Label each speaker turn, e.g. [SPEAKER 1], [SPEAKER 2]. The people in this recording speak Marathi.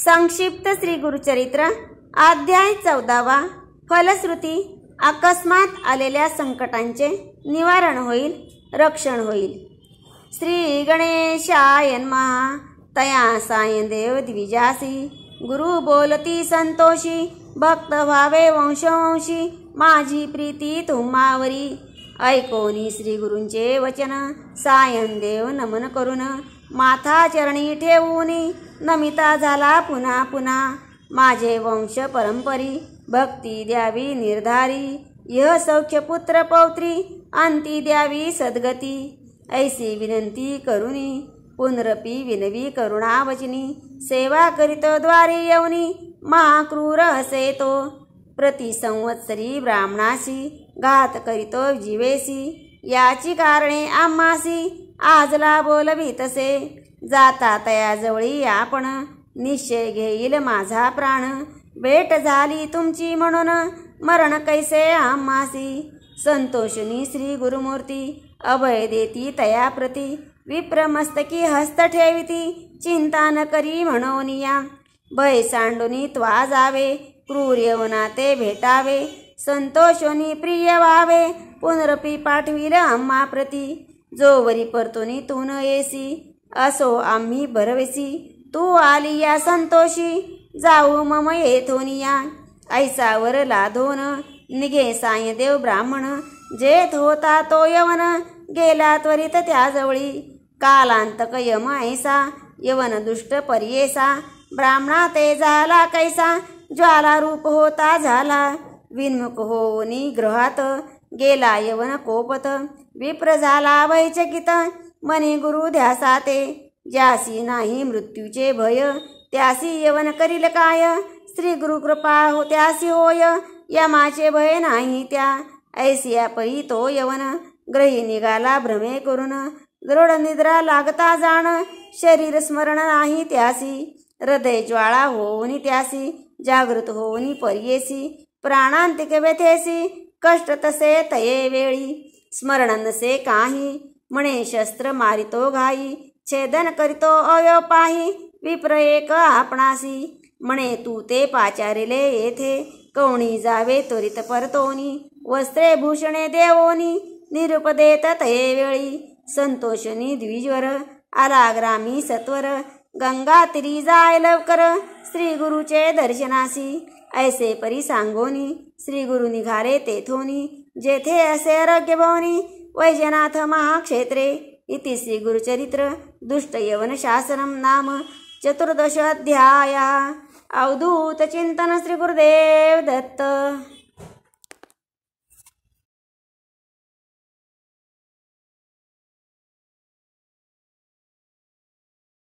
[SPEAKER 1] संक्षिप्त श्री गुरुचरित्र अध्याय चौदावा फलश्रुती अकस्मात आलेल्या संकटांचे निवारण होईल रक्षण होईल श्री गणेशायन महा तया सायन देव द्विजासी गुरु बोलती संतोषी भक्त भावे वंशवंशी माझी प्रीती तुम्हावरी ऐकोनी श्री गुरूंचे वचन सायन देव नमन करून माथा चरणी ठेवून नमिता झाला पुन्हा पुन्हा माझे वंश परंपरी भक्ती द्यावी निर्धारी यह सौख्य पुत्र पौत्री अंती द्यावी सद्गती ऐसी विनंती करुणी पुनरपी विनवी करुणावचनी सेवा करीत द्वारे येऊनी महाक्रूर असे तो प्रतिसंवत्सरी ब्राह्मणाशी घात करीतो जीवेसी याची कारणे आम्हासी आजला बोलवी तसे जाता तयाजवळी आपण निश्चय घेईल माझा प्राण भेट झाली तुमची म्हणून मरण कैसे आम्मासी संतोषनी श्री गुरुमूर्ती अभय देती तया प्रती विप्रमस्तकी हस्त ठेविती चिंता न करी म्हणोनिया भय सांडुनी त्वा जावे क्रूर्यवना ते भेटावे संतोषोनी प्रिय व्हावे पुनरपी पाठविल अम्मा प्रती जो वरी परतोनी तून येसी असो आम्ही बरवेसी, तू आली या संतोषी जाऊ मम येथोनिया ऐसा ऐसावर लाधोन निघे देव ब्राह्मण जेत होता तो यवन गेला त्वरित त्याजवळी कालांतक यम ऐसा यवन दुष्ट परियेसा, ब्राह्मणा ते झाला कैसा ज्वाला रूप होता झाला विन्मुख होनी ग्रहात गेला यवन कोपत विप्र झाला भयचकित मनी गुरु ध्यासा ते ज्यासी नाही मृत्यूचे भय त्यासी यवन करील काय श्री गुरु कृपा हो त्यासी होय यमाचे भय नाही त्या ऐसिया पई तो यवन ग्रही निघाला भ्रमे करून दृढ निद्रा लागता जाण शरीर स्मरण नाही त्यासी हृदय ज्वाळा होऊनी त्यासी जागृत होऊनी परियेसी प्राणांतिक व्यथेसी कष्ट तसे तये वेळी स्मरणनसे काही म्हणे शस्त्र मारितो घाई छेदन करीतो अयो पाही विप्र एक आपणासी म्हणे तू ते पाचारिले येथे कवणी जावे त्वरित परतोनी वस्त्रे भूषणे देवोनी निरुपदे तथे वेळी संतोषनी द्विजवर आला ग्रामी सत्वर गंगा तिरी जाय लवकर श्री गुरुचे दर्शनासी ऐसे परी सांगोनी श्री गुरु निघारे तेथोनी जेथे असे भवनी वैजनाथ महाक्षेत्रे इति श्री गुरुचरित्र दुष्टयवनशासनं नाम चतुर्दश अध्याय अवधूत चिंतन श्री गुरुदेव दत्त